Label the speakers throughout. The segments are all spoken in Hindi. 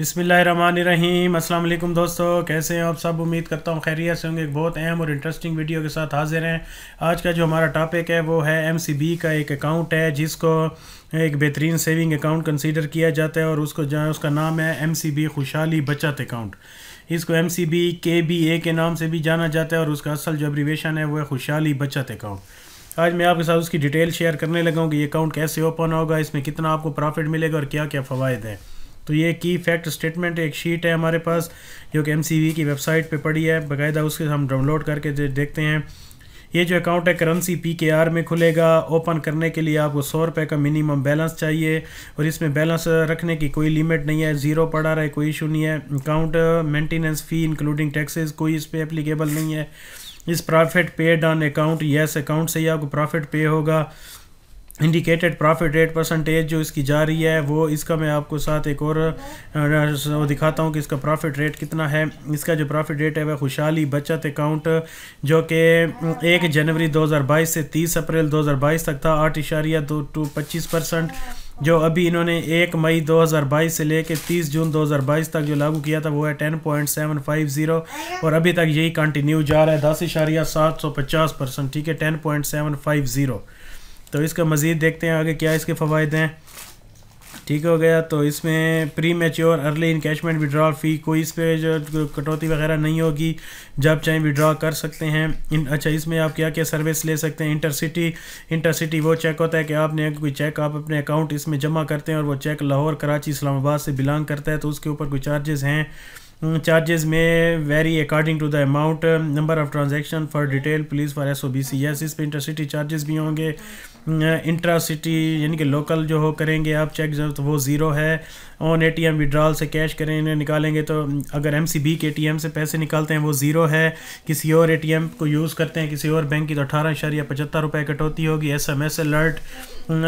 Speaker 1: अस्सलाम वालेकुम दोस्तों कैसे हैं आप सब उम्मीद करता हूँ खैरियत से होंगे एक बहुत अहम और इंटरेस्टिंग वीडियो के साथ हाजिर हैं आज का जो हमारा टॉपिक है वो है एमसीबी का एक अकाउंट है जिसको एक बेहतरीन सेविंग अकाउंट कंसीडर किया जाता है और उसको जहाँ उसका नाम है बी खुशहाली बचत अकाउंट इसको एम सी बी के बी ए के नाम से भी जाना जाता है और उसका असल जो अब्रीवेशन है वो है खुशहाली बचत अकाउंट आज मैं आपके साथ उसकी डिटेल शेयर करने लगा हूँ कि ये अकाउंट कैसे ओपन होगा इसमें कितना आपको प्रॉफिट मिलेगा और क्या क्या फ़वाद हैं तो ये की फैक्ट स्टेटमेंट एक शीट है हमारे पास जो कि एम की वेबसाइट पे पड़ी है बाकायदा उसके हम डाउनलोड करके देखते हैं ये जो अकाउंट है करेंसी पी के आर में खुलेगा ओपन करने के लिए आपको सौ रुपये का मिनिमम बैलेंस चाहिए और इसमें बैलेंस रखने की कोई लिमिट नहीं है ज़ीरो पड़ा रहा है कोई इशू नहीं है account maintenance fee including taxes कोई इस पर एप्लीकेबल नहीं है इस profit paid on account yes account से ही आपको प्रॉफिट पे होगा इंडिकेटेड प्रॉफिट रेट परसेंटेज जो इसकी जा रही है वो इसका मैं आपको साथ एक और दिखाता हूँ कि इसका प्रॉफिट रेट कितना है इसका जो प्रॉफिट रेट है वह खुशहाली बचत अकाउंट जो कि एक जनवरी 2022 से 30 अप्रैल 2022 तक था आठ इशारिया दो टू पच्चीस परसेंट जो अभी इन्होंने एक मई 2022 से लेकर 30 जून 2022 तक जो लागू किया था वो है 10.750 और अभी तक यही कंटिन्यू जा रहा है दस इशारिया सात सौ पचास परसेंट ठीक है ज़ीरो तो इसका मज़ीद देखते हैं आगे क्या इसके फ़वाद हैं ठीक हो गया तो इसमें premature early encashment withdrawal fee कोई इस पर जो कटौती वगैरह नहीं होगी जब चाहें विड्रा कर सकते हैं इन अच्छा इसमें आप क्या क्या सर्विस ले सकते हैं इंटरसिटी इंटरसिटी वो चेक होता है कि आपने कोई चेक आप अपने अकाउंट इसमें जमा करते हैं और वो चेक लाहौर कराची इस्लामाबाद से बिलोंग करता है तो उसके ऊपर कोई चार्जेस हैं चार्जेस में very according to the amount number of transaction for detail please for S O B C yes इस पर इंटरसिटी चार्जेस भी होंगे इंट्रा सिटी यानी कि लोकल जो हो करेंगे आप चेक तो वो ज़ीरो है on A T M withdrawal से कैश करें निकालेंगे तो अगर एम सी बी के टी एम से पैसे निकालते हैं वो ज़ीरो है किसी और ए टी एम को यूज़ करते हैं किसी और बैंक की तो अठारह इशारिया पचहत्तर रुपये कटौती होगी एस एम एस अलर्ट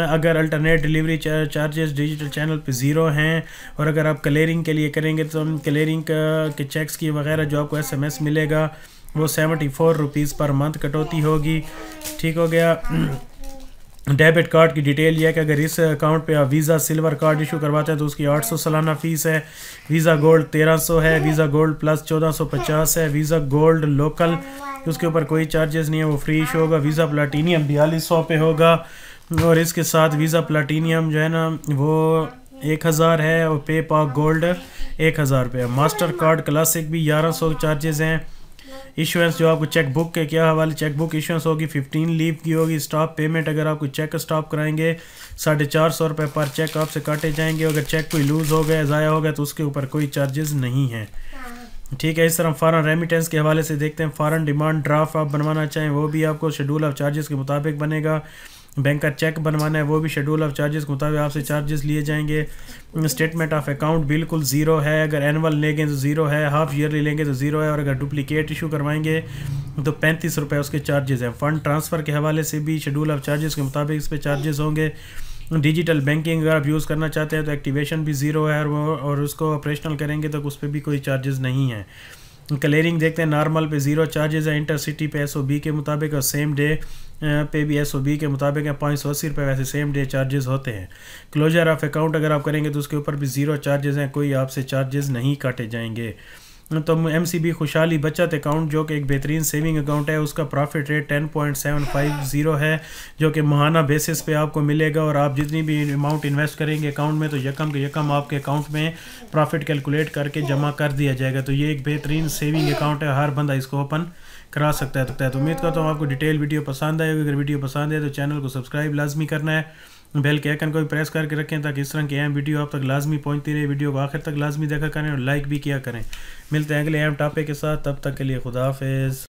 Speaker 1: अगर alternate delivery charges digital channel पे ज़ीरो हैं और अगर आप क्लियरिंग के लिए करेंगे तो क्लियरिंग के चेक्स की वगैरह जो आपको एस एम एस मिलेगा वो seventy four rupees per month कटौती होगी ठीक हो गया डेबिट कार्ड की डिटेल यह है कि अगर इस अकाउंट पे आप वीज़ा सिल्वर कार्ड इशू करवाते हैं तो उसकी 800 सालाना फ़ीस है वीज़ा गोल्ड 1300 है वीज़ा गोल्ड प्लस 1450 है वीज़ा गोल्ड लोकल उसके ऊपर कोई चार्जेस नहीं है वो फ्री इशू होगा वीज़ा प्लाटीनियम बयालीस सौ पे होगा और इसके साथ वीज़ा प्लाटीनियम जो है ना वो एक हज़ार है और पे पाक गोल्ड एक हज़ार रुपये मास्टर कार्ड क्लासिक भी ग्यारह सौ चार्जेज़ हैं इशुएंस जो आपको चेक बुक के क्या हवाले चेक बुक इशुएंस होगी फिफ्टीन लीव की होगी स्टॉप पेमेंट अगर आपको चेक स्टॉप कराएंगे साढ़े चार सौ रुपये पर चेक आपसे काटे जाएंगे अगर चेक कोई लूज़ हो गया ज़ाया हो गया तो उसके ऊपर कोई चार्जेस नहीं है ठीक है इस तरह फॉरन रेमिटेंस के हवाले से देखते हैं फॉरन डिमांड ड्राफ्ट आप बनवाना चाहें वो भी आपको शेड्यूल ऑफ चार्जेस के मुताबिक बनेगा बैंक का चेक बनवाना है वो भी शेड्यूल ऑफ चार्जेस के मुताबिक आपसे चार्जेस लिए जाएंगे स्टेटमेंट ऑफ अकाउंट बिल्कुल ज़ीरो है अगर एनअल लेंगे तो ज़ीरो है हाफ ईयरली लेंगे तो ज़ीरो है और अगर डुप्लीकेट इशू करवाएंगे तो पैंतीस रुपये उसके चार्जेस हैं फ़ंड ट्रांसफ़र के हवाले से भी शेड्यूल ऑफ चार्जेस के मुताबिक इस पर चार्जेस होंगे डिजिटल बैंकिंग अगर आप यूज़ करना चाहते हैं तो एक्टिवेशन भी ज़ीरो है और वो और उसको ऑपरेशनल करेंगे तो उस पर भी कोई चार्जेस नहीं है क्लियरिंग देखते हैं नॉर्मल पे ज़ीरो चार्जेज़ है इंटरसिटी पे एस के मुताबिक और सेम डे पे भी एस के मुताबिक है पाँच सौ अस्सी रुपये वैसे सेम डे चार्जेस होते हैं क्लोजर ऑफ अकाउंट अगर आप करेंगे तो उसके ऊपर भी ज़ीरो चार्जेज़ हैं कोई आपसे चार्जेस नहीं काटे जाएंगे मतलब तो एम सी बी खुशहाली बचत अकाउंट जो कि एक बेहतरीन सेविंग अकाउंट है उसका profit rate ten point seven five zero है जो कि महाना बेसिस पे आपको मिलेगा और आप जितनी भी अमाउंट इन्वेस्ट करेंगे अकाउंट में तो यकम के यकम आपके अकाउंट में प्रॉफिट कैलकुलेट करके जमा कर दिया जाएगा तो ये एक बेहतरीन सेविंग अकाउंट है हर बंदा इसको ओपन करा सकता है तो उम्मीद तो करता हूँ आपको डिटेल वीडियो पसंद आएगी अगर वीडियो पसंद है तो चैनल को सब्सक्राइब लाजमी करना है बेल के आइकन को भी प्रेस करके रखें ताकि इस तरह की अहम वीडियो आप तक लाजमी पहुँचती रहे वीडियो को आखिर तक लाजमी देखा करें और लाइक भी किया करें मिलते हैं अगले अहम टॉपिक के साथ तब तक के लिए खुदाफिज